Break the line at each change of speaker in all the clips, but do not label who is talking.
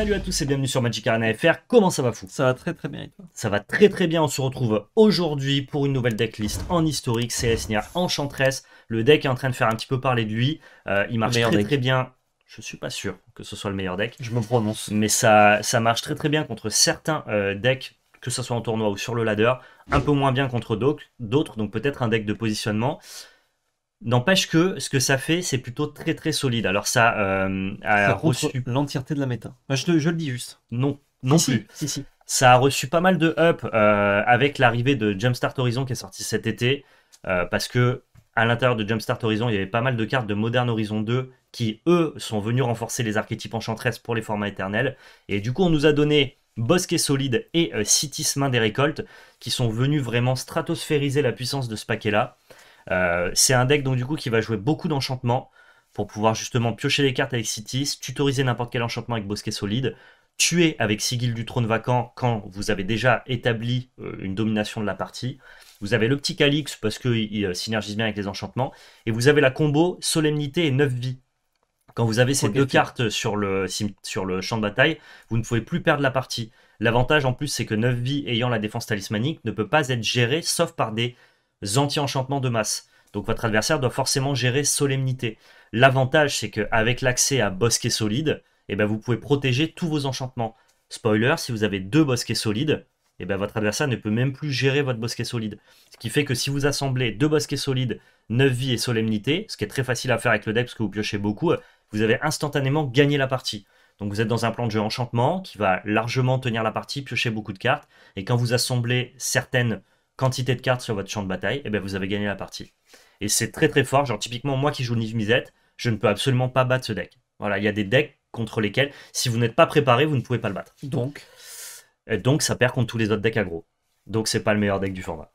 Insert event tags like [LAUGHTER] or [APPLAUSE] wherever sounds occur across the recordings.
Salut à tous et bienvenue sur Magic Arena FR. Comment ça va fou Ça va très très bien Ça va très très bien. On se retrouve aujourd'hui pour une nouvelle decklist en historique. C'est Esnia Enchantress. Le deck est en train de faire un petit peu parler de lui. Euh, il marche très très bien. Je suis pas sûr que ce soit le meilleur deck. Je me prononce. Mais ça, ça marche très très bien contre certains euh, decks, que ce soit en tournoi ou sur le ladder. Un peu moins bien contre d'autres, donc peut-être un deck de positionnement. N'empêche que ce que ça fait, c'est plutôt très très solide. Alors ça euh, a reçu l'entièreté de la méta. Je, le dis juste. Non, non si, plus. Ça a reçu pas mal de up euh, avec l'arrivée de Jumpstart Horizon qui est sorti cet été, euh, parce que à l'intérieur de Jumpstart Horizon, il y avait pas mal de cartes de Modern Horizon 2 qui eux sont venus renforcer les archétypes enchantresses pour les formats éternels. Et du coup, on nous a donné Bosquet Solide et Citismein des Récoltes qui sont venus vraiment stratosphériser la puissance de ce paquet-là. Euh, c'est un deck donc du coup qui va jouer beaucoup d'enchantements pour pouvoir justement piocher les cartes avec Citis, tutoriser n'importe quel enchantement avec Bosquet Solide, tuer avec Sigil du Trône Vacant quand vous avez déjà établi euh, une domination de la partie. Vous avez le petit Calyx parce qu'il euh, synergise bien avec les enchantements. Et vous avez la combo Solennité et 9 vies. Quand vous avez ces deux cartes sur le, sur le champ de bataille, vous ne pouvez plus perdre la partie. L'avantage en plus, c'est que 9 vies ayant la défense talismanique ne peut pas être gérée sauf par des anti-enchantements de masse. Donc votre adversaire doit forcément gérer solennité. L'avantage, c'est qu'avec l'accès à bosquet solide, eh ben, vous pouvez protéger tous vos enchantements. Spoiler, si vous avez deux bosquets solides, eh ben, votre adversaire ne peut même plus gérer votre bosquet solide. Ce qui fait que si vous assemblez deux bosquets solides, 9 vies et solennité, ce qui est très facile à faire avec le deck parce que vous piochez beaucoup, vous avez instantanément gagné la partie. Donc vous êtes dans un plan de jeu enchantement qui va largement tenir la partie, piocher beaucoup de cartes, et quand vous assemblez certaines quantité de cartes sur votre champ de bataille, et eh bien vous avez gagné la partie. Et c'est très très fort. Genre, typiquement, moi qui joue Niv Misette, je ne peux absolument pas battre ce deck. Voilà, il y a des decks contre lesquels, si vous n'êtes pas préparé, vous ne pouvez pas le battre. Donc euh, Donc, ça perd contre tous les autres decks aggro. Donc, c'est pas le meilleur deck du format.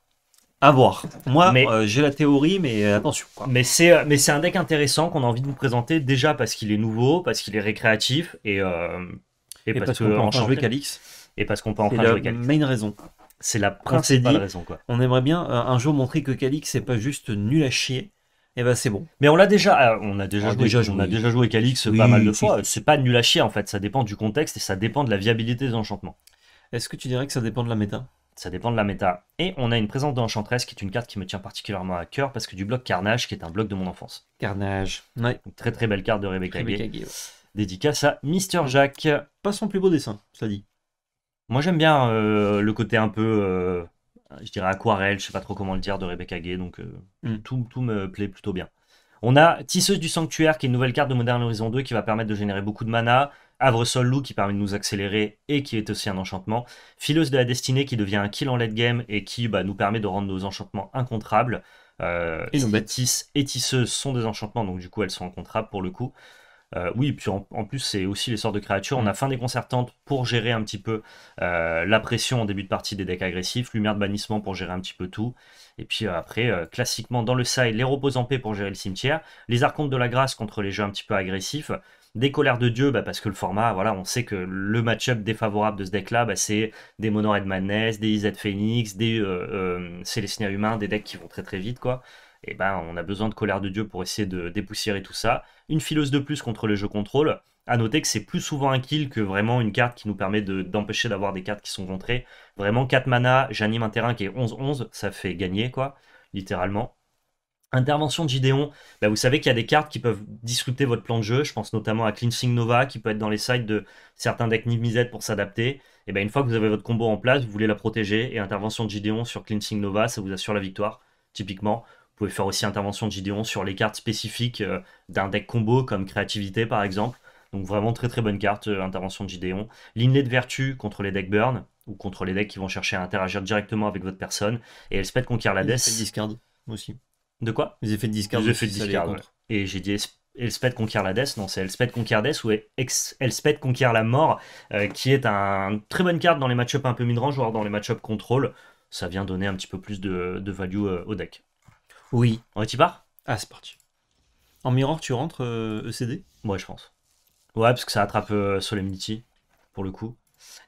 À voir. Moi, euh, j'ai la théorie, mais euh, attention. Mais c'est mais c'est un deck intéressant qu'on a envie de vous présenter déjà parce qu'il est nouveau, parce qu'il est récréatif et et, parce, qu'on peut en jouer Calix. Et parce qu'on peut en jouer Calix. Main raison. C'est la principale On aimerait bien euh, un jour montrer que Calix, c'est pas juste nul à chier. Et eh ben c'est bon. Mais on l'a déjà, euh, on a déjà, ah, joué, déjà on a déjà joué Calix pas mal de fois. C'est pas nul à chier en fait. Ça dépend du contexte et ça dépend de la viabilité des enchantements. Est-ce que tu dirais que ça dépend de la méta Ça dépend de la méta. Et on a une présence d'enchantresse qui est une carte qui me tient particulièrement à cœur parce que du bloc Carnage qui est un bloc de mon enfance. Carnage. Ouais. très très belle carte de Rebecca, Dédicace à Mister Jack. Pas son plus beau dessin, ça dit. Moi, j'aime bien euh, le côté un peu, euh, je dirais, aquarelle, je sais pas trop comment le dire, de Rebecca Gay, donc euh, mm. tout, tout, me plaît plutôt bien. On a Tisseuse du Sanctuaire, qui est une nouvelle carte de Modern Horizon 2 qui va permettre de générer beaucoup de mana. Havre Sol Loup qui permet de nous accélérer et qui est aussi un enchantement. Fileuse de la Destinée qui devient un kill en late game et qui bah, nous permet de rendre nos enchantements incontrables. et nos et Tisseuse sont des enchantements, donc du coup elles sont incontrables pour le coup. Euh, oui, puis en, plus, c'est aussi les sorts de créatures. On a fin déconcertante pour gérer un petit peu euh, la pression en début de partie des decks agressifs, lumière de bannissement pour gérer un petit peu tout. Et puis euh, après, classiquement dans le side, les repos en paix pour gérer le cimetière, les arcontes de la grâce contre les jeux un petit peu agressifs, des colères de Dieu, bah, parce que le format, voilà, on sait que le match-up défavorable de ce deck-là, bah, c'est des Mono Red Madness, des IZ Phoenix, des euh, humains, des decks qui vont très très vite, quoi. Eh ben, on a besoin de colère de Dieu pour essayer de dépoussiérer tout ça. Une fileuse de plus contre le jeu contrôle. À noter que c'est plus souvent un kill que vraiment une carte qui nous permet d'empêcher d'avoir des cartes qui sont contrées. Vraiment, 4 mana, j'anime un terrain qui est 11-11, ça fait gagner, quoi, littéralement. Intervention de Gideon, bah, vous savez qu'il y a des cartes qui peuvent disrupter votre plan de jeu. Je pense notamment à Cleansing Nova qui peut être dans les sites de certains decks niv pour s'adapter. Et eh ben, une fois que vous avez votre combo en place, vous voulez la protéger. Et intervention de Gideon sur Cleansing Nova, ça vous assure la victoire, typiquement. Vous pouvez faire aussi intervention de Gideon sur les cartes spécifiques euh, d'un deck combo comme créativité par exemple. Donc vraiment très très bonne carte, euh, intervention de Gideon. L'Inlet de vertu contre les decks burn ou contre les decks qui vont chercher à interagir directement avec votre personne. Et Elspeth conquiert la death. Les effets de discard aussi. De quoi Les effets de discard. Les effets de discard. Et j'ai dit Elspeth conquiert la Death, non, c'est Elspeth conquiert Death ou Elspeth conquiert la mort, euh, qui est un, une très bonne carte dans les match-up un peu mid-range, voire dans les match-up contrôle. Ça vient donner un petit peu plus de, de value au deck. Oui. On est y part Ah, c'est parti. En mirror, tu rentres ECD euh, e Ouais, je pense. Ouais, parce que ça attrape euh, Solemnity, pour le coup.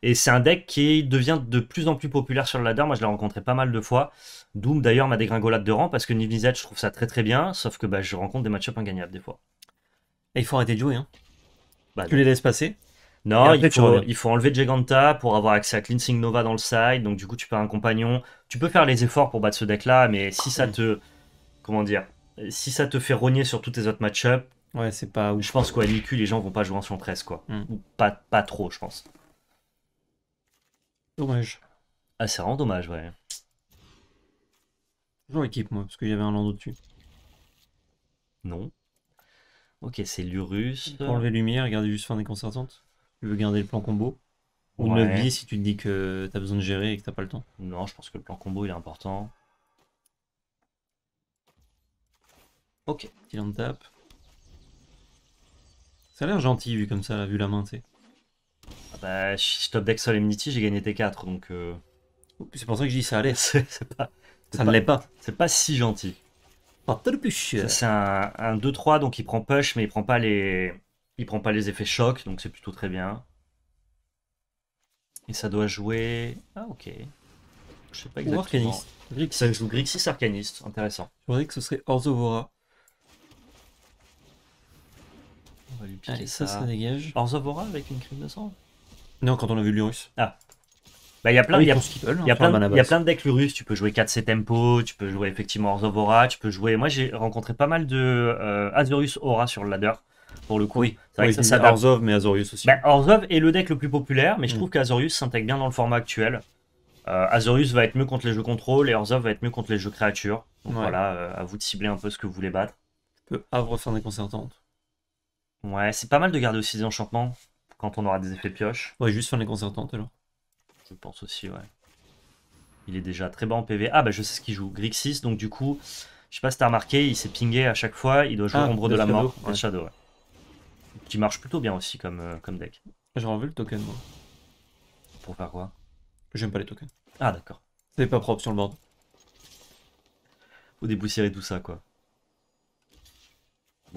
Et c'est un deck qui devient de plus en plus populaire sur le ladder. Moi, je l'ai rencontré pas mal de fois. Doom, d'ailleurs, m'a dégringolade de rang parce que Niv-Niv-Z, je trouve ça très très bien. Sauf que bah, je rencontre des match ingagnables des fois. Et il faut arrêter de jouer. Hein. Bah, tu les laisses passer Non, il, faut, il, faut, enlever Giganta pour avoir accès à Cleansing Nova dans le side. Donc, du coup, tu perds un compagnon. Tu peux faire les efforts pour battre ce deck là, mais si ça te comment dire, si ça te fait rogner sur tous tes autres match-up, ouais, c'est pas Je pense quoi NQ, les gens vont pas jouer en son presse quoi. Mm. Ou pas, pas trop, je pense. Dommage. Ah, c'est vraiment dommage, ouais. Toujours équipe, moi, parce qu'il y avait un landau dessus. Non. Ok, c'est Lurus. Pour enlever lumière, garder juste fin des concertantes. Tu veux garder le plan combo. Ou le vie si tu te dis que as besoin de gérer et que t'as pas le temps. Non, je pense que le plan combo il est important. Ok, il en tape. Ça a l'air gentil vu comme ça, vu la main, tu sais. Ah bah, je top deck Solemnity, j'ai gagné T4, donc... Euh, c'est pour ça que je dis ça allait, c'est pas... Ça ne l'est pas. C'est pas si gentil. Pas C'est un, 2-3, donc il prend push, mais il prend pas les... Il prend pas les effets choc, donc c'est plutôt très bien. Et ça doit jouer... Ah, ok. Je sais pas exactement. Arcaniste. Ça joue Grixis Arcaniste, intéressant. Je voudrais que ce serait Orzovora. ça. ça, dégage dégage. Aura avec une crime de sang Non, quand on a vu l'Urus. Ah. Bah, il y a plein, ah y a, de, decks Lurus. Tu peux jouer 4C Tempo, tu peux jouer effectivement Aura, tu peux jouer. Moi, j'ai rencontré pas mal de euh, Azorius Aura sur le ladder. Pour le coup, oui. c'est vrai ça, mais Azorius aussi. Bah, est le deck le plus populaire, mais je hmm. trouve qu'Azorius s'intègre bien dans le format actuel. Euh, Azorius va être mieux contre les jeux contrôle et Orzov va être mieux contre les jeux créatures. Donc voilà, euh, à vous de cibler un peu ce que vous voulez battre. Peu Havre fin déconcertante. Ouais, c'est pas mal de garder aussi des enchantements quand on aura des effets pioche. Ouais, juste sur les concertantes alors. Je pense aussi, ouais. Il est déjà très bas en PV. Ah, bah je sais ce qu'il joue. Grixis, donc du coup, je sais pas si t'as remarqué, il s'est pingé à chaque fois. Il doit jouer ah, nombre Ombre de, la Mort. Un Shadow, ouais. Qui marche plutôt bien aussi comme, euh, comme deck. J'aurais vu le token, moi. Pour faire quoi J'aime pas les tokens. Ah, d'accord. C'est pas propre sur le board. Faut dépoussiérer tout ça, quoi.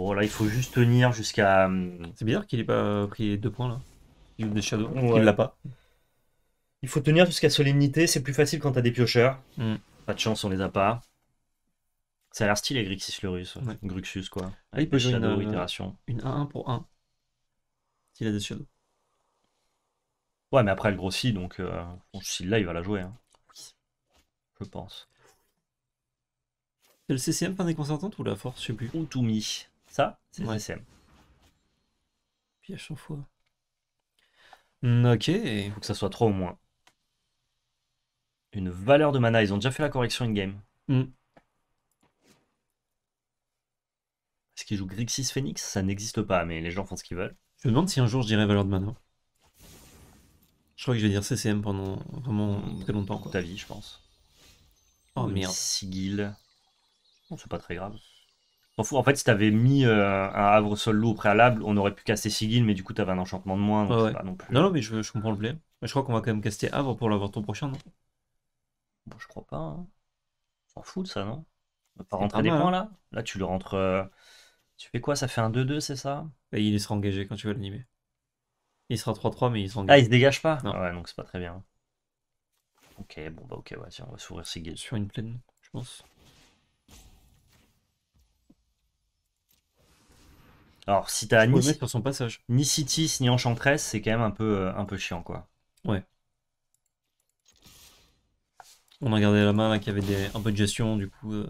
Bon, là, il faut juste tenir jusqu'à. Euh, c'est bizarre qu'il ait pas pris deux points là. Il a des il l'a pas. Il faut tenir jusqu'à Solennité, c'est plus facile quand t'as des piocheurs. Hmm. Pas de chance, on les a pas. Ça a l'air stylé, Grixis le russe. Gruxus, quoi. Ah, il peut jouer une, euh, itération. Une 1-1 pour 1. S'il a des shadows. Ouais, mais après, elle grossit, donc euh, s'il l'a, il va la jouer. Hein. Je pense. C'est le CCM fin déconcertante ou la force, je sais plus. Ou tout mis. Ça, c'est ouais. SM Piège en foi. Mm, ok, il faut que ça soit 3 au moins. Une valeur de mana, ils ont déjà fait la correction in-game. Mm. Est-ce qu'ils jouent Grixis Phoenix Ça n'existe pas, mais les gens font ce qu'ils veulent. Je me demande si un jour je dirais valeur de mana. Je crois que je vais dire CCM pendant vraiment très longtemps. Quoi. Ta vie, je pense. Oh merde. Sigil. Bon, c'est pas très grave. En fait, si t'avais mis euh, un Havre Sol Loup au préalable, on aurait pu casser Sigil, mais du coup, t'avais un enchantement de moins. Donc non, non, euh, mais je, comprends le blé. Mais je crois qu'on va quand même caster Havre pour l'avoir ton prochain, non Bon, je crois pas. On hein. fout de ça, non On va pas rentrer des points hein. là Là, tu le rentres. Euh, tu fais quoi Ça fait un 2-2, c'est ça Et bah, il sera engagé quand tu vas l'animer. Il sera 3-3, mais il sera engagé. Ah, il se dégage pas ah Ouais, donc c'est pas très bien. Ok, bon, bah, ok, tiens, on va s'ouvrir Sigil. Sur une plaine, je pense. Alors, si t'as ni, sur son passage. ni Citis, ni Enchantress, c'est quand même un peu, euh, un peu chiant, quoi. Ouais. On a regardé la main là, qui avait des, un peu de gestion, du coup, euh,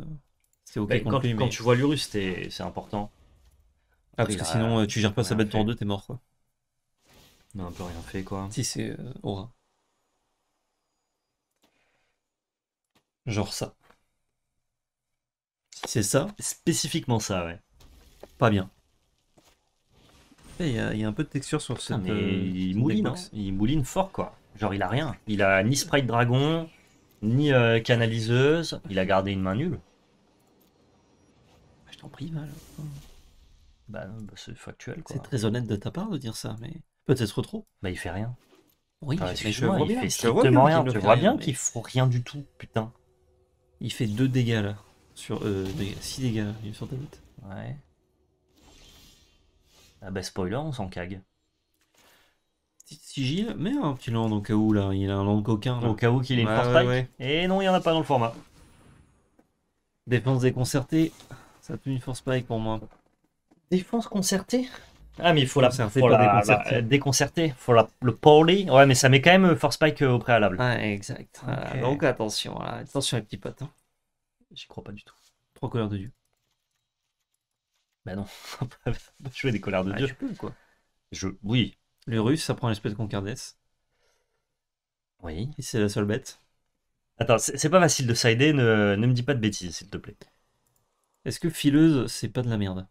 c'est ok. Bah, quand, tu vois l'Urus, c'est important. Ah, parce que sinon, euh, tu gères pas sa bête tour 2, t'es mort, quoi. Non, un peu rien fait, quoi. Si, c'est aura. Genre ça. C'est ça Spécifiquement ça, ouais. Pas bien il y, a, un peu de texture sur ah, ce mais euh, hein. il mouline, fort quoi. Genre il a rien. Il a ni sprite dragon, ni euh, canaliseuse. Il a gardé une main nulle. Ah, je t'en prie, bah, bah, c'est factuel quoi. C'est très honnête de ta part de dire ça, mais peut-être trop. Bah il fait rien. Oui, je, vois il bien, fait rien. Tu vois bien qu'il faut rien du tout, putain. Il fait deux dégâts là. Sur 6 euh, dégâts, sur ta Ouais. Ah bah spoiler, on s'en cague. Petite sigile, mais un petit land au cas où là, il a un land coquin. Au cas où qu'il ait une force spike. Et non, il n'y en a pas dans le format. Défense déconcertée, ça peut une force spike pour moi. Défense concertée ah mais il faut la, faut la, déconcerter. la faut la, le poly. Ouais mais ça met quand même euh, force spike euh, au préalable. Ah exact. Euh, donc attention, hein. attention les petits potes. Hein. J'y crois pas du tout. Trois couleurs de dieu. Bah non, [LAUGHS] on va jouer des colères de ah, Dieu. peux, quoi. Je... Oui. Le russe, ça prend l'espèce de concardesse. Oui. c'est la seule bête. Attends, c'est pas facile de sider, ne, me dis pas de bêtises, s'il te plaît. Est-ce que fileuse, c'est pas de la merde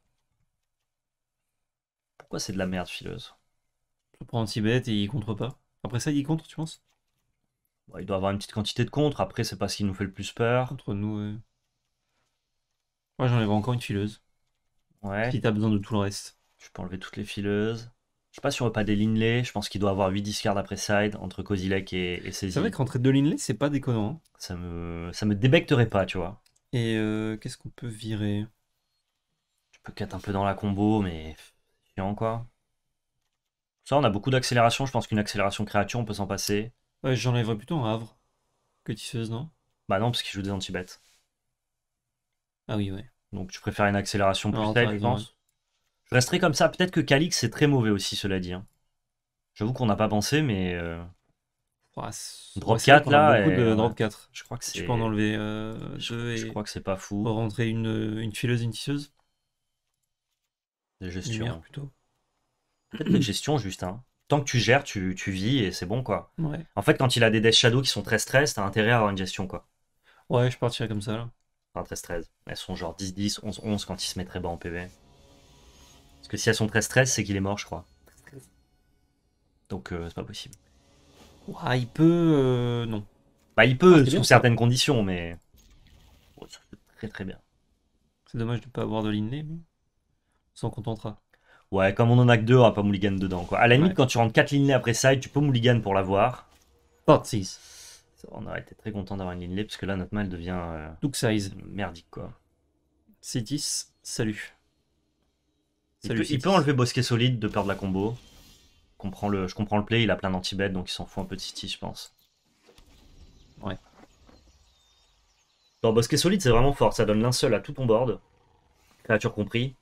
Pourquoi c'est de la merde, fileuse Je prends un petit bête et il contre pas. Après ça, il contre, tu penses Il doit avoir une petite quantité de contre, après, c'est pas ce qui nous fait le plus peur. Entre nous, moi j'en ai encore une fileuse. Ouais. Si t'as besoin de tout le reste. Je peux enlever toutes les fileuses. Je sais pas si on veut pas des Linley. Je pense qu'il doit avoir 8 discards après side entre Kozilek et, et C'est vrai rentrer deux Linley, c'est pas déconnant. Hein. Ça me, ça me débecterait pas, tu vois. Et euh, qu'est-ce qu'on peut virer Tu peux cut un peu dans la combo, mais c'est chiant quoi. Ça, on a beaucoup d'accélération. Je pense qu'une accélération créature, on peut s'en passer. Ouais, J'enlèverais plutôt un Havre que Tisseuse, non Bah non, parce qu'il joue des anti-bêtes. Ah oui, ouais. Donc tu préfères une accélération plus telle, je pense. Je resterai comme ça. Peut-être que Calix, c'est très mauvais aussi, cela dit. Hein. J'avoue qu'on n'a pas pensé, mais. Euh, drop 4 là. de drop 4. Je crois que Tu peux en enlever euh, je... je, crois que c'est pas fou. Rentrer une, euh, une fileuse, une tisseuse. Des hein. plutôt. Peut-être des gestion, juste. Hein. Tant que tu gères, tu, tu vis et c'est bon quoi. Ouais. En fait, quand il a des Death Shadow qui sont très stress, t'as intérêt à avoir une gestion quoi. Ouais, je partirais comme ça là. 13-13. Elles sont genre 10-10, 11-11 quand il se met très bas en PV. Parce que si elles sont 13-13, c'est qu'il est mort, je crois. Donc, euh, c'est pas possible. ouais il peut. Euh, non. Bah, il peut, ah, sous certaines conditions, mais. Oh, très très bien. C'est dommage de ne pas avoir de l'inlay, mais. On s'en contentera. Ouais, comme on en a que deux, on n'aura pas mulligan dedans. Quoi. À la limite, quand tu rentres 4 l'inné après ça, tu peux mulligan pour l'avoir. 6 on aurait été très content d'avoir une ligne parce que là, notre elle devient euh, size, merdique quoi. C10, salut. salut il, peut, enlever Bosquet solide de perdre de la combo. Je comprends le, play, il a plein danti donc il s'en fout un peu de City, je pense. Ouais. Bosquet solide, c'est vraiment fort, ça donne l'un seul à tout ton board, créature compris,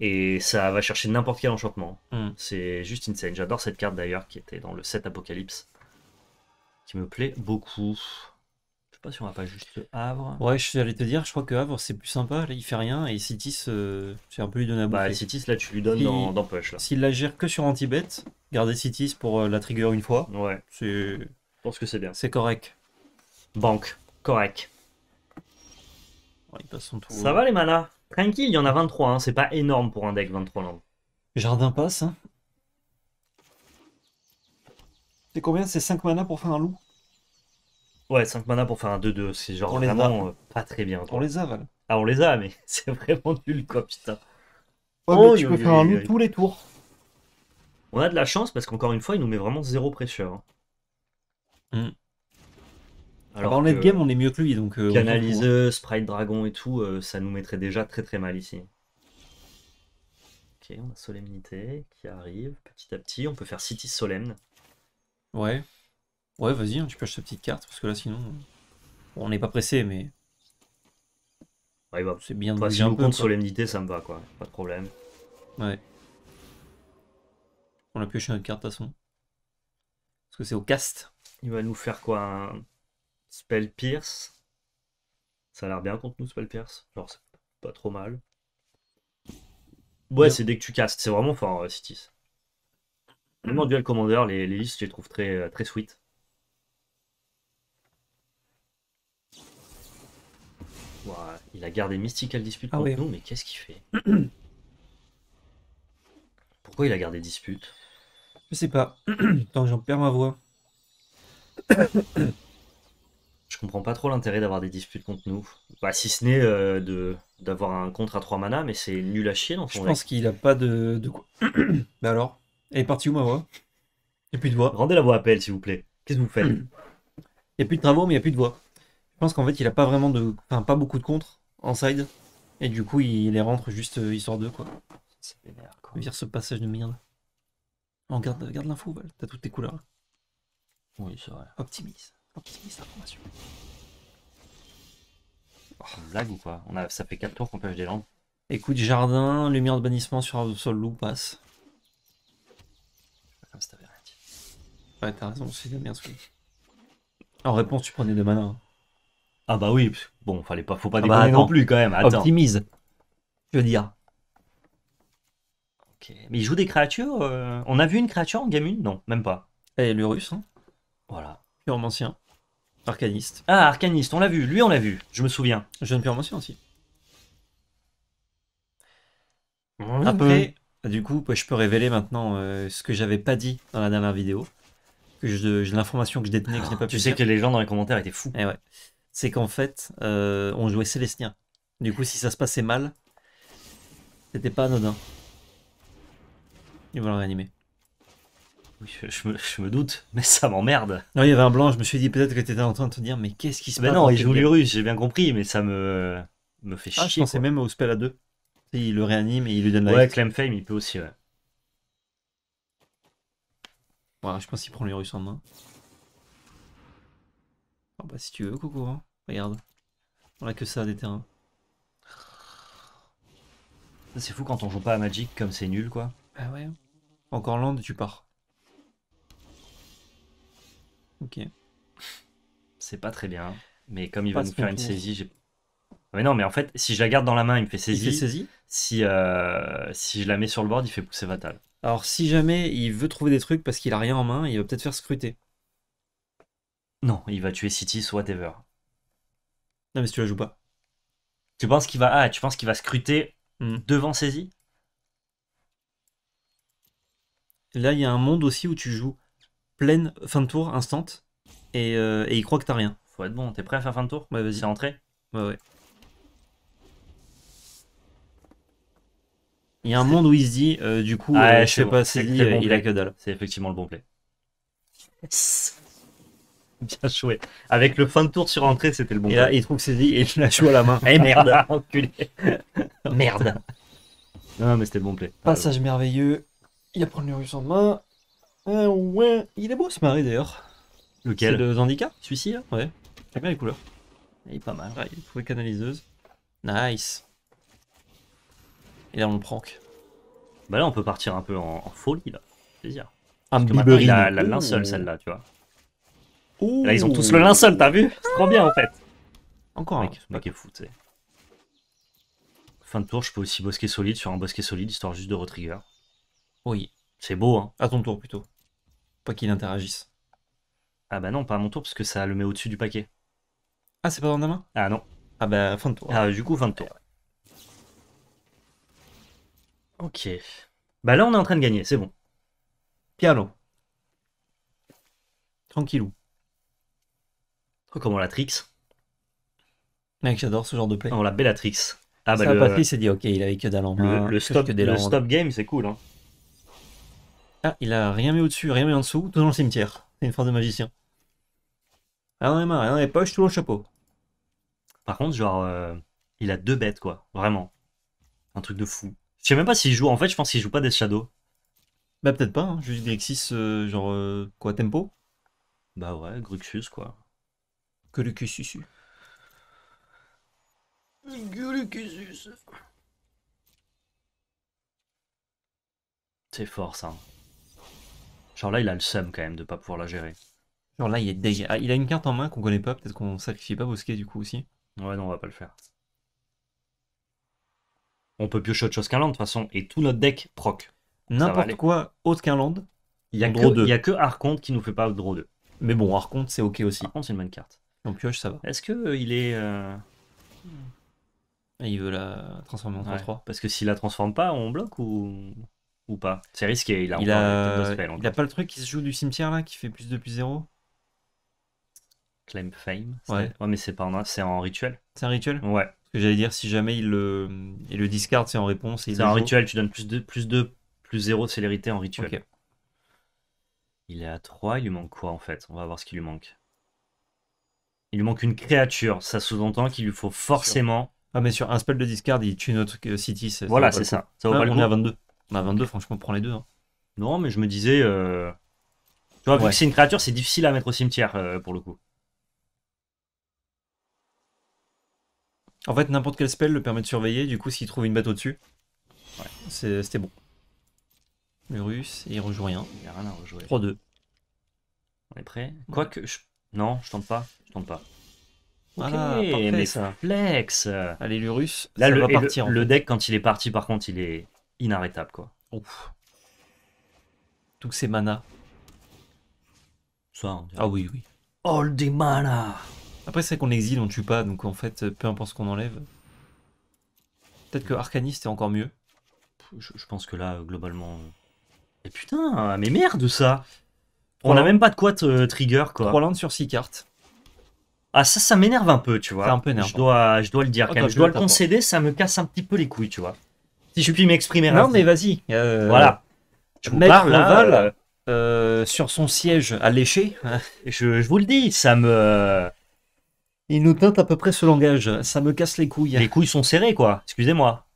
et ça va chercher n'importe quel enchantement. Hmm. C'est juste insane. J'adore cette carte d'ailleurs qui était dans le set Apocalypse me plaît beaucoup. Je sais pas si on va pas juste Havre. Ouais, je suis allé te dire, je crois que Havre c'est plus sympa, là il fait rien et Citis, euh, c'est un peu lui donner à bah, bouffer. Bah, là tu lui donnes dans, dans Push. S'il la gère que sur anti garder Citis pour euh, la trigger une fois, ouais. Je pense que c'est bien. C'est correct. Banque, correct. Ça va les manas Tranquille, il y en a 23, hein. c'est pas énorme pour un deck 23 langues. Jardin passe, hein c'est combien C'est 5 mana pour faire un loup Ouais, 5 mana pour faire un 2-2. C'est genre vraiment euh, pas très bien. On les Val. Ah, on les a, mais [LAUGHS] c'est vraiment nul, quoi, putain. oh, mais tu peux faire un loup tous les tours. On a de la chance parce qu'encore une fois, il nous met vraiment zéro pressure. Hein. Mm. Alors, ah bah, en late game, on est mieux que lui. donc. Euh, hein. Sprite Dragon et tout, euh, ça nous mettrait déjà très très mal ici. Ok, on a Solennité qui arrive petit à petit. On peut faire City Solemne. Ouais. Ouais, vas-y, hein, tu pioches ta petite carte, parce que là, sinon, on n'est pas pressé, mais. Bah, c'est bien de vas si un compte solemnité, ça me va, quoi. Pas de problème. Ouais. On a pioché notre carte, de toute façon. Parce que c'est au cast. Il va nous faire quoi Spell Pierce Ça a l'air bien contre nous, Spell Pierce. Genre, c'est pas trop mal. Ouais, c'est dès que tu castes. C'est vraiment fort, euh, Cities. Même en duel commander, les, listes, je les trouve très, euh, très sweet. il a gardé Mystical Dispute ah contre nous, mais qu'est-ce qu'il fait [CLEARS THROAT] Pourquoi il a gardé Dispute Je sais pas. que [CLEARS THROAT] j'en perds ma voix. je comprends pas trop l'intérêt d'avoir des disputes contre nous. Bah, si ce n'est euh, de d'avoir un contre à 3 mana, mais c'est nul à chier dans son Je pense qu'il a pas de. de... [CLEARS THROAT] mais alors elle est partie où ma voix Il n'y a plus de voix. Rendez la voix à Pelle, s'il vous plaît. Qu'est-ce que vous faites [CLEARS THROAT] Il n'y a plus de travaux, mais il n'y a plus de voix. Je pense qu'en fait, il a pas vraiment de. Enfin, pas beaucoup de contre en side. Et du coup, il les rentre juste euh, histoire de quoi. C'est vénère, quoi. Vire ce passage de merde. On garde, l'info, Val. T'as toutes tes couleurs. Oui, c'est vrai. Optimise. Optimise l'information. Oh, blague ou quoi on a, Ça fait 4 tours qu'on pêche des lampes. Écoute, jardin, lumière de bannissement sur sol loup passe. Ah, rien Ouais, t'as raison, c'est bien ce En réponse, tu prenais deux manas. Ah bah oui, bon, fallait pas, faut pas Ah bah non plus quand même. Attends. Optimise. Je veux dire. Ok. Mais il joue des créatures. Euh, on a vu une créature en game 1 Non, même pas. Et le russe, hein, Voilà. purement ancien. Arcaniste. Ah, Arcaniste, on l'a vu. Lui, on l'a vu. Je me souviens. Jeune purement ancien aussi. Un peu. Ah, du coup, je peux révéler maintenant euh, ce que j'avais pas dit dans la dernière vidéo. Que l'information que je détenais, que je n'ai pas pu. Tu sais que les gens dans les commentaires étaient fous. Eh C'est qu'en fait, euh, on jouait Célestien. Du coup, si ça se passait mal, c'était pas anodin. Ils vont le réanimer. je, me, doute, mais ça m'emmerde. Non, il y avait un blanc, je me suis dit peut-être que tu étais en train de te dire, mais qu'est-ce qui se passe non, il joue l'Urus, j'ai bien compris, mais ça me, me fait ah, chier. Je pensais même au spell à deux. Il le réanime et il lui donne la Ouais, Fame, il peut aussi, ouais. Voilà, je pense qu'il prend les Russes en main. Oh bah si tu veux, coucou, hein. regarde. On a que ça des terrains. C'est fou quand on joue pas à Magic comme c'est nul quoi. Ah ouais. Hein. Encore land, tu pars. Ok. C'est pas très bien, mais comme il va nous faire une saisie, j'ai mais non, mais en fait, si je la garde dans la main, il me fait saisie Il Si, euh, si je la mets sur le board, il fait pousser Vatal. Alors, si jamais il veut trouver des trucs parce qu'il a rien en main, il va peut-être faire scruter. Non, il va tuer City, whatever. Non, mais si tu la joues pas. Tu penses qu'il va ah, tu penses qu'il va scruter hmm. devant saisie Là, il y a un monde aussi où tu joues pleine fin de tour, instant, et, euh, il croit que t'as rien. Faut être bon, t'es prêt à faire fin de tour Bah, vas-y. C'est Ouais, ouais. Il y a un monde où il se dit, euh, du coup, ah euh, je sais pas, c'est dit, euh, il a que dalle. C'est effectivement le bon play. [LAUGHS] Bien joué. Avec le fin de tour sur entrée, c'était le bon. Et là, il trouve que c'est dit et il la joue à la main. [LAUGHS] Eh merde [LAUGHS] Enculé Merde Non, mais c'était le bon play. Passage merveilleux. Il apprend le russe en main. ouais. Il est beau ce mari d'ailleurs. Lequel le Zandika Celui-ci, là Ouais. J'aime bien les couleurs. Il est pas mal. il est canaliseuse. Nice. Et là, on le prank. Bah là, on peut partir un peu en, folie, là. Plaisir. Un biberie. Il a la linceul, celle-là, tu vois. Là, ils ont tous le linceul, t'as vu C'est trop bien, en fait. Encore un. Mec, ce est fou, Fin de tour, je peux aussi bosquer solide sur un bosquet solide, histoire juste de retrigger. Oui. C'est beau, hein. À ton tour, plutôt. Pas qu'il interagisse. Ah bah non, pas à mon tour, parce que ça le met au-dessus du paquet. Ah, c'est pas dans la main Ah non. Ah bah, fin de tour. Ah, du coup, fin de tour. Ok. Bah là, on est en train de gagner, c'est bon. Piano. Tranquillou. Oh, comment la Trix Mec, j'adore ce genre de play. On la Bellatrix. Ah bah Ça le... s'est dit ok, il avait que Le, stop, game, c'est cool. Hein. Ah, il a rien mis au-dessus, rien mis en dessous, tout dans le cimetière. C'est une force de magicien. Ah non les mains, rien dans les poches, tout le chapeau. Par contre, genre, euh, il a deux bêtes, quoi. Vraiment. Un truc de fou sais même pas s'il joue. En fait, je pense qu'il joue pas des Shadow. Bah, peut-être pas. Hein. Juste Grixis, euh, genre, euh, quoi, tempo Bah, ouais, Gruxus, quoi. le cussu C'est fort, ça. Genre là, il a le seum quand même de pas pouvoir la gérer. Genre là, il est déjà ah, il a une carte en main qu'on connaît pas, peut-être qu'on sacrifie pas Bosquet du coup aussi. Ouais, non, on va pas le faire on peut piocher autre chose qu'un land de toute façon, et tout notre deck proc. N'importe quoi autre qu'un land. Il n'y a, que Arconte qui nous fait pas le draw 2. Mais bon, Arconte, c'est ok aussi. Arconte, c'est une bonne carte. On pioche, ça va. Est-ce que euh, il est. Euh, il veut la transformer en 3-3. parce que s'il la transforme pas, on bloque ou, ou pas C'est risqué, il a il de Spell, il a pas le truc qui se joue du cimetière là, qui fait plus de plus 0 Claim Fame Ouais. ouais mais c'est pas c'est en rituel. C'est un rituel Ouais j'allais dire, si jamais il le, discarde, discard, c'est en réponse. Et il rituel, tu donnes plus 2, plus 2, plus 0 de célérité en rituel. Il est à 3, il lui manque quoi en fait On va voir ce qu'il lui manque. Il lui manque une créature, ça sous-entend qu'il lui faut forcément. Ah, mais sur un spell de discard, il tue notre euh, city. Ça, voilà, c'est ça. ça ah, le on est à 22. On est à 22, franchement, on prend les deux. Hein. Non, mais je me disais. Euh, tu vois, vu que c'est une créature, c'est difficile à mettre au cimetière euh, pour le coup. En fait, n'importe quel spell le permet de surveiller, du coup, s'il trouve une bête au-dessus, ouais, c'était bon. Le russe, et il rejoue rien. Il a rien à rejouer. 3-2. On est prêt Quoique, non, je tente pas. Je tente pas.
Ah, ok, mais ça.
flex Allez, le Là, le, va partir. Le, deck, quand il est parti, par contre, il est inarrêtable, quoi. Ouf. Tous ces manas. Ça, Ah oui, oui. All the mana après, c'est qu'on exile, on tue pas, donc en fait, peu importe ce qu'on enlève. Peut-être que Arcaniste est encore mieux. Je, pense que là, globalement. Et euh, putain, mais merde ça On n'a même pas de quoi te euh, trigger quoi. 3 landes sur 6 cartes. Ah, ça, ça m'énerve un peu, tu vois. un peu Je dois, hein. je dois le dire oh, quand Je dois le hein. concéder, ça me casse un petit peu les couilles, tu vois. Si je puis m'exprimer. Non, mais vas-y. Euh, voilà. Je vous parle sur son siège alléché. Hein. je, je vous le dis, ça me il nous teinte à peu près ce langage. Ça me casse les couilles. Les couilles sont serrées, quoi. Excusez-moi.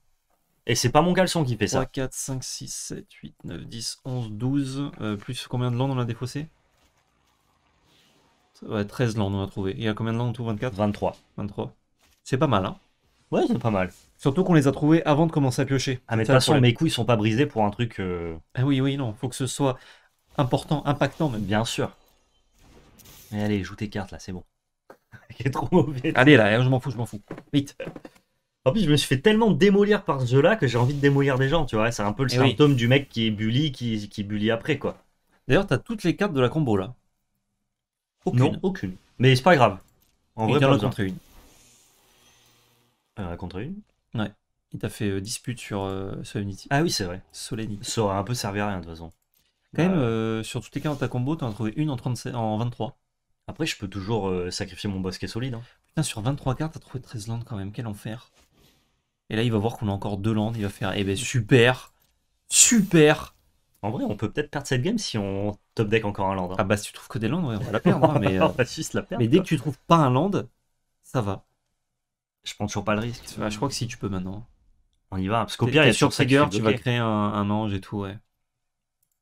Et c'est pas mon caleçon qui fait 3, ça. 4, 5, 6, 7, 8, 9, 10, 11, 12. plus combien de landes on a défaussé Ouais, 13 landes on a trouvé. Il y a combien de landes en tout 24 23. 23. C'est pas mal, hein Ouais, c'est pas mal. Surtout qu'on les a trouvés avant de commencer à piocher. Ah, mais de toute façon, mes couilles sont pas brisées pour un truc. Euh, ah, oui, oui, non. Faut que ce soit important, impactant même. Bien sûr. Mais allez, joue tes cartes là, c'est bon. [LAUGHS] trop mauvais. Allez là, hein, je m'en fous, je m'en fous. Vite. En plus, je me suis fait tellement démolir par ce là que j'ai envie de démolir des gens, tu vois. C'est un peu le eh symptôme du mec qui est bully, qui, qui bully après, quoi. D'ailleurs, t'as toutes les cartes de la combo là. Aucune. aucune. Mais c'est pas grave. En Et vrai, a une. contre une Ouais. Il t'a fait euh, dispute sur euh, Ah oui, c'est vrai. Solennity. Ça aurait un peu servi à rien de toute façon. Quand bah, même, euh, sur toutes les cartes de ta combo, t'en as trouvé une en, en 23. Après, je peux toujours euh, sacrifier mon boss qui est solide. Hein. Putain, sur 23 cartes, t'as trouvé 13 landes quand même, quel enfer. Et là, il va voir qu'on a encore deux landes, il va faire, eh ben, super, super. En vrai, on peut peut-être perdre cette game si on top deck encore un land. Hein. Ah bah si tu trouves que des landes, on va la [LAUGHS] hein, euh, perdre, mais, mais dès que tu trouves pas un land, ça va. Je prends toujours pas le risque. je crois que si tu peux maintenant. On y va, parce qu'au pire, sur Trigger, tu vas créer un, ange et tout, ouais.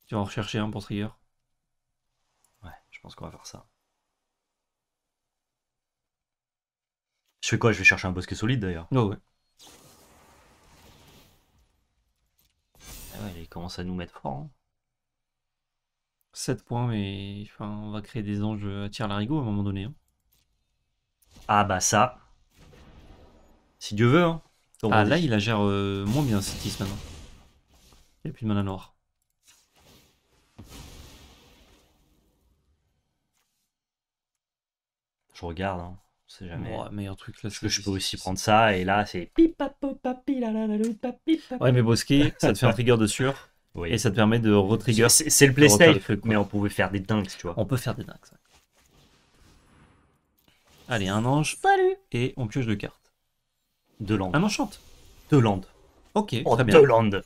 Tu vas en rechercher un pour Trigger. Ouais, je pense qu'on va faire ça. Je fais quoi Je vais chercher un bosquet solide d'ailleurs. Oh, ouais. Ah il commence à nous mettre fort. 7 hein. points, mais enfin, on va créer des anges euh, à tir larigot à un moment donné. Hein. Ah bah ça. Si Dieu veut. Hein. Ah là, il la gère euh, moins bien, Citis maintenant. Il n'y a plus de mana noire. Je regarde. Hein. C'est jamais meilleur truc là. Parce que je peux aussi prendre ça et là c'est. Ouais, mais Boski, ça te fait un trigger de sûr. Et ça te permet de retrigger. C'est le playstyle, mais on pouvait faire des dingues, tu vois. On peut faire des dingues. Allez, un ange. Salut Et on pioche deux cartes. Deux landes. Un enchante. Deux landes. Ok, oh, très bien. Deux landes.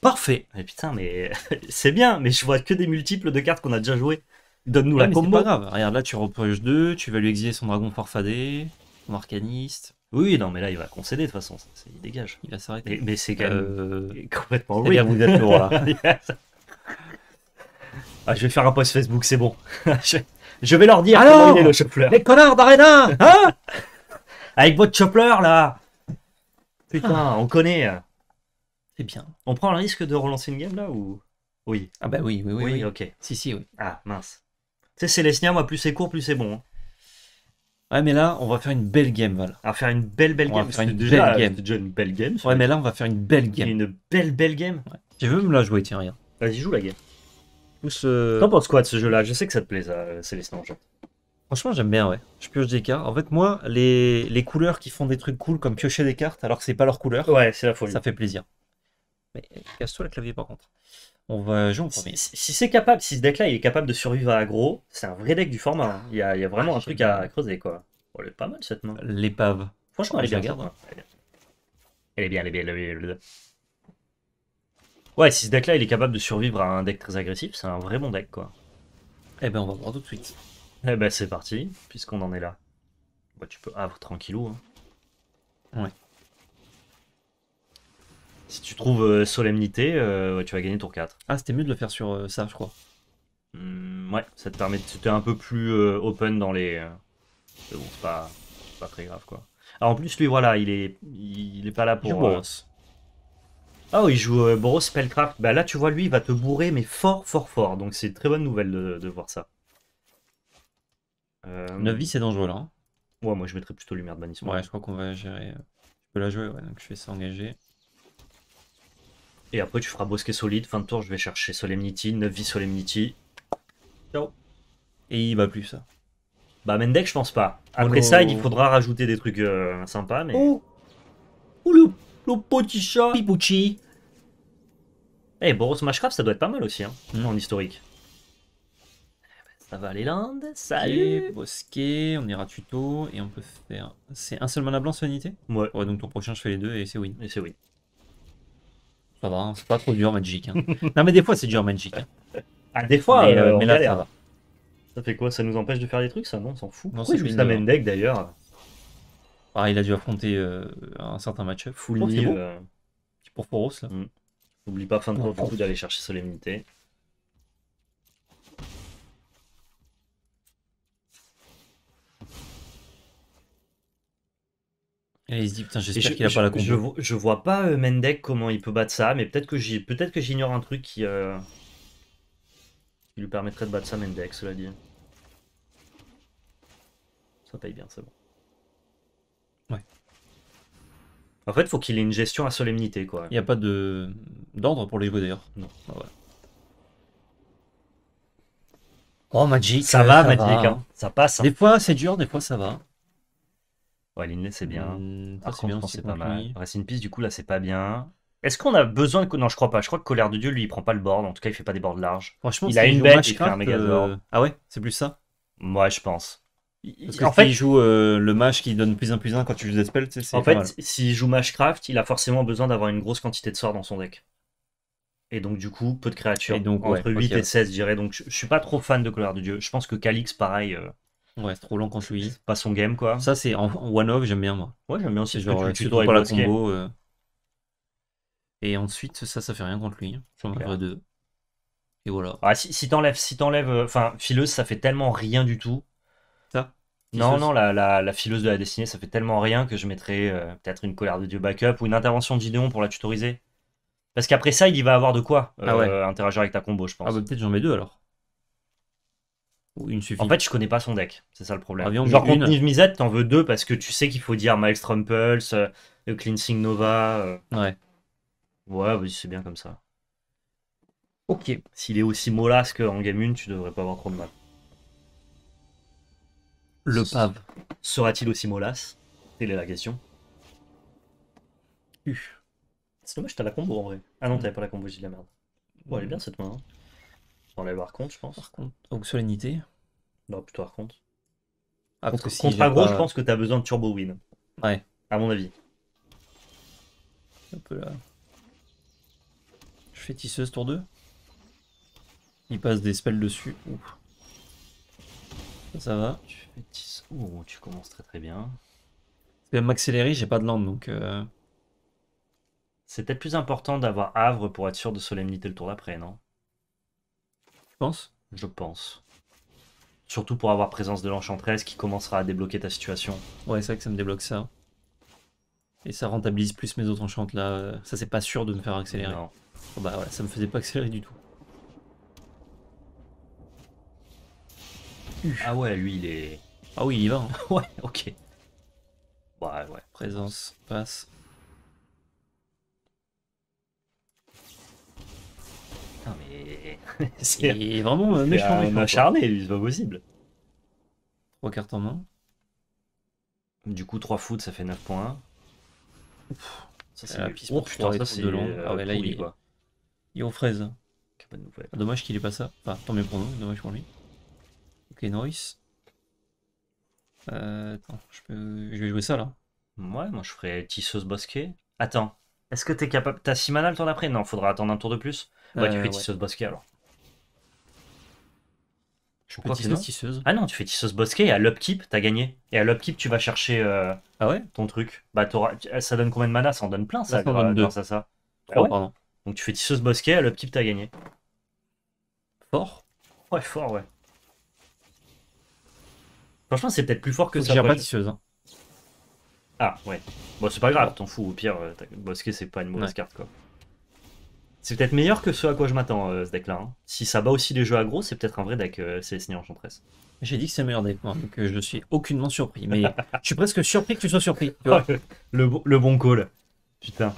Parfait. Mais putain, mais [LAUGHS] c'est bien, mais je vois que des multiples de cartes qu'on a déjà jouées. Donne-nous la combo. C'est pas grave. Regarde, là, tu reproches 2, tu vas lui exiler son dragon forfadé son arcaniste. Oui, non, mais là, il va concéder de toute façon. Ça, il dégage. Il va s'arrêter. Mais, mais c'est quand même euh... complètement oui. Eh vous êtes le [LAUGHS] roi. ah, je vais faire un post Facebook, c'est bon. [LAUGHS] je... vais leur dire Alors, comment il est le chopleur Les connards d'Arena hein [LAUGHS] Avec votre choppler là Putain, ah, on connaît. C'est bien. On prend le risque de relancer une game, là, ou... Oui. Ah bah oui, oui, oui. Oui, oui. ok. Si, si, oui. Ah, mince sais, Célestia, moi, plus c'est court, plus c'est bon. Hein. Ouais, mais là, on va faire une belle game, Val. On va faire une belle, belle On va game. faire une belle une belle game. Ouais, mais là, on va faire une belle game. Une belle, belle game. Tu veux me la jouer, tiens, rien. Vas-y, joue la game. Euh, T'en penses quoi de ce jeu-là Je sais que ça te plaît, euh, ça, Franchement, j'aime bien, ouais. Je pioche des cartes. En fait, moi, les, couleurs qui font des trucs cool, comme piocher des cartes alors que c'est pas leur couleur, Ouais, c'est la folie. ça fait plaisir. Mais euh, casse-toi le clavier, par contre. On va jouer en premier. Si, c'est capable, si ce deck-là il est capable de survivre à aggro, c'est un vrai deck du format. Hein. Il, y a, vraiment ah, un truc à creuser quoi. Oh, elle est pas mal cette main. L'épave. Franchement, hein. elle est bien. Elle est bien, elle est bien, Ouais, si ce deck-là il est capable de survivre à un deck très agressif, c'est un vrai bon deck quoi. Eh ben, on va voir tout de suite. Eh ben c'est parti, puisqu'on en est là. Bah, tu peux avoir ah, tranquillou. hein. Ouais. Si tu trouves euh, solennité, euh, tu vas gagner tour 4. Ah, c'était mieux de le faire sur euh, ça, je crois. Hmm, ouais, ça te permet. de... C'était un peu plus open dans les. bon, c'est pas, pas très grave, quoi. Alors ah, en plus, lui, voilà, il est, il, est pas là pour. Ah oui il joue Boros Spellcraft. Bah là, tu vois, lui, il va te bourrer, mais fort, fort, fort. Donc c'est très bonne nouvelle de, voir ça. Euh... 9 vies, c'est dangereux là. Hein. Ouais, moi je mettrais plutôt Lumière de bannissement. Ouais, je crois qu'on va gérer. Je peux la jouer, ouais, donc je vais s'engager. Et après, tu feras bosquet solide. Fin de tour, je vais chercher Solemnity, 9 vies Solemnity. Ciao. Et il va plus, ça. Bah, Mendek, je pense pas. Après oh. ça, il faudra rajouter des trucs euh, sympas, mais. Oh. oh, le, le, petit chat Pipucci Eh, Boros Mashcraft, ça doit être pas mal aussi, hein, en historique. Ça va aller Landes, salut Bosquet, on ira tuto, et on peut faire... C'est un seul mana blanc, solidité ouais. donc ton prochain, je fais les deux, et c'est oui. Et c'est win. Hein, c'est pas trop dur Magic. Hein. [LAUGHS] non, mais des fois, c'est dur Magic. Hein. Ah, des fois, mais, euh, euh, là, ça va. Ça fait quoi Ça nous empêche de faire des trucs, ça Non, on s'en fout. Non, juste la même deck d'ailleurs ah, il a dû affronter euh, un certain match-up. Full Pour Poros là. N'oublie mm. pas, fin de compte, d'aller chercher Solennité Et il se dit, putain, j'espère qu'il a je, pas la Je, vois pas euh, Mendek comment il peut battre ça, mais peut-être que peut-être que j'ignore un truc euh, qui, lui permettrait de battre ça, Mendek, cela dit. Ça paye bien, c'est bon. Ouais. En fait, faut qu'il ait une gestion à solennité, quoi. Il n'y a pas de d'ordre pour les jouer d'ailleurs. Non. Ah, Oh Magic, ça, va ça Magic, hein. ça passe. Hein. Des fois c'est dur, des fois ça va. Ouais, Linley, c'est bien. Mmh, c'est pas mal. Peace, du coup, là, c'est pas bien. Est-ce qu'on a besoin de. Non, je crois pas. Je crois que Colère de Dieu, lui, il prend pas le board. En tout cas, il fait pas des boards larges. Franchement, il a une bête, il fait un euh, Ah ouais C'est plus ça Ouais, je pense. Parce que en fait, il joue euh, le match qui donne plus 1 plus un quand tu joues des spells. En fait, s'il joue Mashcraft, il a forcément besoin d'avoir une grosse quantité de sorts dans son deck. Et donc, du coup, peu de créatures. donc, entre 8 et 16, je dirais. Donc, je, suis pas trop fan de Colère de Dieu. Je pense que Calix, pareil. Euh, Ouais, c'est trop lent quand je pas son game quoi. Ça c'est en, one off, j'aime bien moi. Ouais, j'aime bien aussi genre tu, tu, dois la combo. Euh. Et ensuite ça ça fait rien contre lui. J'en deux. Et voilà. Ah, si si t'enlèves si euh, enfin Phileus, fileuse ça fait tellement rien du tout. Ça. Non non la, la, de la destinée ça fait tellement rien que je mettrais euh, peut-être une colère de dieu backup ou une intervention de Gideon pour la tutoriser. Parce qu'après ça il y va avoir de quoi ah interagir avec ta combo je pense. Ah bah peut-être j'en mets deux alors. En fait, je connais pas son deck. C'est ça le problème. Ah, Genre, contre Niv Mizzet, t'en veux deux parce que tu sais qu'il faut dire Miles Trumples, euh, Cleansing Nova. Euh. Ouais. Ouais, y c'est bien comme ça. Ok. S'il est aussi molasse qu'en game 1, tu devrais pas avoir trop de mal. Le Pav. Sera-t-il aussi molasse Telle est la question. C'est dommage, t'as la combo en vrai. Ah non, t'avais mm. pas la combo, j'ai de la merde. Bon, elle est bien cette main. Hein voir Arconte, je pense. Arconte. Donc Solennité Non, plutôt Arconte. Ah, parce contre, que si contre Agro, je pense que t'as besoin de Turbo Win. Ouais. À mon avis. Un peu là. Je fais tisseuse tour 2. Il passe des spells dessus. Ça, va. Tu fais tisseuse. tu commences très très bien. vais m'accélérer, j'ai pas de land donc. Euh, C'est peut-être plus important d'avoir Havre pour être sûr de solennité le tour d'après, non pense. Je pense. Surtout pour avoir présence de l'enchantresse qui commencera à débloquer ta situation. Ouais, c'est vrai que ça me débloque ça. Et ça rentabilise plus mes autres enchantes là. Ça, c'est pas sûr de me faire accélérer. Non. Oh, bah voilà, ça me faisait pas accélérer du tout. Ah ouais, lui, il est. Ah oui, il y va. Hein. [LAUGHS] ouais, ok. Ouais, ouais. Présence, passe. [LAUGHS] Il est vraiment méchant. il m'a charné. c'est pas possible. Trois cartes en main. Du coup, 3 foot, ça fait 9.1. Ça, c'est le euh, piste. Oh putain, ça, c'est de long. Euh, ah là, il est quoi. en fraise. Ah, dommage qu'il ait pas ça. Enfin, tant mieux pour nous, dommage pour lui. Ok, noise. Euh, je, vais jouer ça là. Ouais, moi je ferais tisseuse bosquet. Attends, est-ce que t'es capable. T'as 6 mana le tour d'après Non, faudra attendre un tour de plus. Bah, tu euh, fais tisseuse bosquet alors. Je crois que tisseuse. Ah non, tu fais tisseuse bosquet et à l'upkeep, t'as gagné. Et à l'upkeep, tu vas chercher euh, ah ouais ton truc. Bah, ça donne combien de mana Ça en donne plein, ça, ça à ça. Ah ouais pardon. Donc, tu fais tisseuse bosquet, à l'upkeep, t'as gagné. Fort Ouais, fort, ouais. Franchement, c'est peut-être plus fort que ça. pas tisseuse. Hein. Ah, ouais. Bon, c'est pas grave, t'en fous. Au pire, euh, bosquet, c'est pas une mauvaise carte, quoi. C'est peut-être meilleur que ce à quoi je m'attends, euh, ce deck-là. Hein. Si ça bat aussi les jeux aggro, c'est peut-être un vrai deck, euh, C'est CS en J'ai dit que c'est le meilleur deck, moi, donc je suis aucunement surpris. Mais [LAUGHS] je suis presque surpris que tu sois surpris. [LAUGHS] le, bon- call. Putain.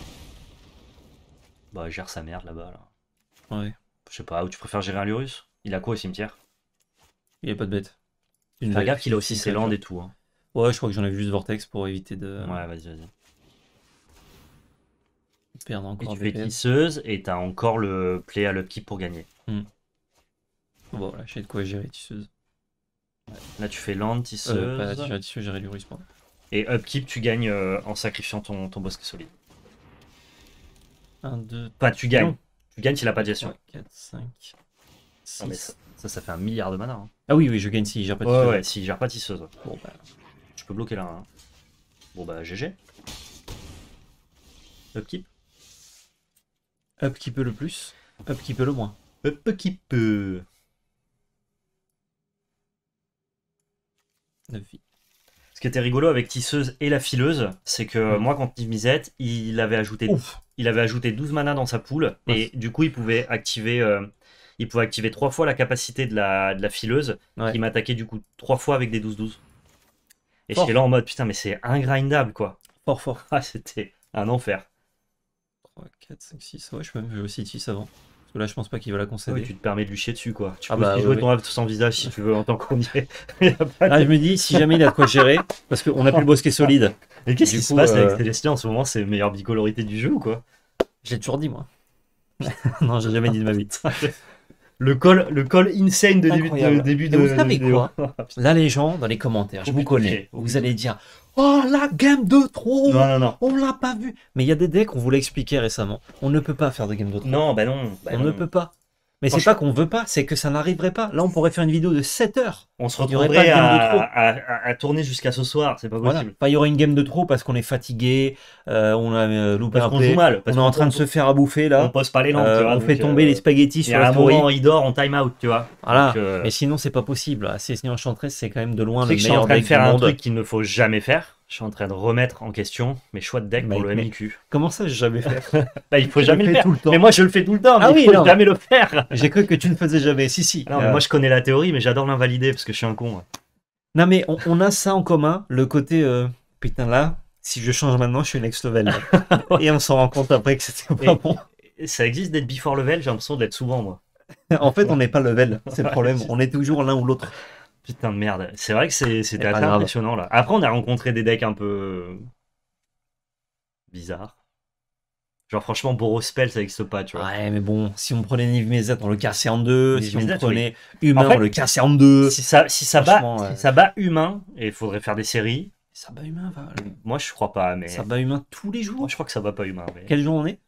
Bah, gère sa merde là-bas. Là. Ouais, Je sais pas, ou tu préfères gérer un Lurus Il a quoi au cimetière il n'y a pas de bête. Fais gaffe qu'il a aussi ses landes et tout. Hein. Ouais, je crois que j'en ai vu juste Vortex pour éviter de. Ouais, vas-y, vas-y et tu fais tisseuse et t'as encore le play à l'upkeep pour gagner. Hmm. Bon, là, j'ai de quoi gérer tisseuse. Là, tu fais land, euh, tisseuse. tisseuse, hein. Et upkeep, tu gagnes euh, en sacrifiant ton, ton solide. 1, 2. Pas, tu gagnes. Tu gagnes s'il a pas de gestion. 4, 5. 6. ça, ça, fait un milliard de mana. Hein. Ah oui, oui, je gagne s'il gère pas tisseuse. Ouais, si gère pas tisseuse. Bon, bah. Je peux bloquer là. Hein. Bon, bah, GG. Upkeep. Up qui peut le plus, up qui peut le moins. Up qui peut. Ce qui était rigolo avec Tisseuse et la fileuse, c'est que mm. moi, quand il misette, il avait ajouté, il avait ajouté 12 mana dans sa poule, et du coup, il pouvait activer. Euh, il pouvait activer trois fois la capacité de la, fileuse, qui m'attaquait du coup trois fois avec des 12-12. Et j'étais là en mode putain, mais c'est ingrindable quoi. Fort, fort. Ah, c'était un enfer. 3, 4, 5, 6. Ouais, je peux même jouer aussi 6 avant. Parce que là, je pense pas qu'il va la ah concéder. Ouais, tu te permets de lui chier dessus, quoi. Tu ah peux bah jouer ton ouais. sans visage si tu veux en tant qu'on y est. [LAUGHS] ah, je me dis, si jamais il a de quoi gérer, parce qu'on a plus le boss qui est solide. Mais qu'est-ce qui se passe avec euh, Célestia en ce moment C'est le meilleure bicolorité du jeu ou quoi Je l'ai toujours dit, moi. [LAUGHS] non, j'ai jamais dit de ma vie. [LAUGHS] le col, le col insane de début de, début vous savez quoi [LAUGHS] Là, les gens, dans les commentaires, je vous connais, vous allez dire Oh, la game de trop Non, non, non. On l'a pas vu Mais il y a des decks, on vous l'a expliqué récemment, on ne peut pas faire de game de trop. Non, ben non. Bah on ne peut pas. Mais c'est pas qu'on veut pas, c'est que ça n'arriverait pas. Là, on pourrait faire une vidéo de 7 heures. On se retrouverait à, à, tourner jusqu'à ce soir, c'est pas possible. Pas il y aurait une game de trop parce qu'on est fatigué, euh, on a euh, loupé parce qu'on joue mal. Parce on est en train de se faire à bouffer là. On pose pas les lampes, euh, On fait tomber euh, les spaghettis sur la un il dort en time out, tu vois. Voilà. Donc, Mais sinon, c'est pas possible. Assassin's Creed Enchantress, c'est quand même de loin le meilleur des du monde. faire un truc qu'il ne faut jamais faire. Je suis en train de remettre en question mes choix de deck pour le MIQ. Comment ça, j'ai jamais fait bah, Il faut jamais le, faire. Mais moi, je le fais tout le temps. ah oui, il faut jamais le faire. J'ai cru que tu ne faisais jamais. Si, si. Moi, euh. je connais la théorie, mais j'adore l'invalider parce que je suis un con. Non, mais on, a ça en commun. Le côté euh, putain là, si je change maintenant, je suis une ex level. [LAUGHS] Et on s'en rend compte après que c'était pas bon. Ça existe d'être before level. J'ai l'impression d'être souvent moi. en fait, on n'est pas level. C'est le problème. [LAUGHS] On est toujours l'un ou l'autre. Putain de merde. C'est vrai que c'était impressionnant là. Après, on a rencontré des decks un peu. bizarres. Genre, franchement, Spells, avec ce pas, tu vois. Ouais, mais bon, si on prenait Niv mezet on le cassait en deux. si on prenait Humain, on le cassait en deux. Si ça, si ça, bat, ça Humain, et il faudrait faire des séries. Ça bat Humain, Moi, je crois pas, mais. Ça bat Humain tous les jours Moi, je crois que ça bat pas Humain. Mais... Quel jour on est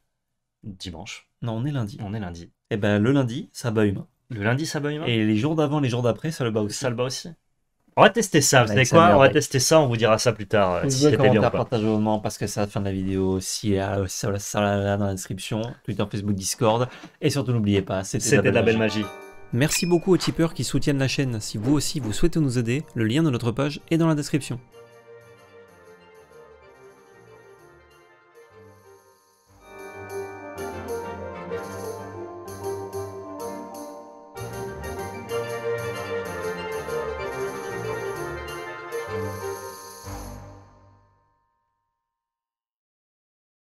Dimanche. Non, on est lundi. On est lundi. Eh ben, le lundi, ça bat Humain. Le lundi, ça Et les jours d'avant, les jours d'après, ça le bat aussi. Ça le On va tester ça, vous savez quoi On va tester ça, on vous dira ça plus tard. Si c'était bien partagez au moment parce que c'est la fin de la vidéo. Si euh, ça, là, dans la description, Twitter, Facebook, Discord. Et surtout, n'oubliez pas, c'était la belle magie. Merci beaucoup aux tipeurs qui soutiennent la chaîne. Si vous aussi vous souhaitez nous aider, le lien de notre page est dans la description.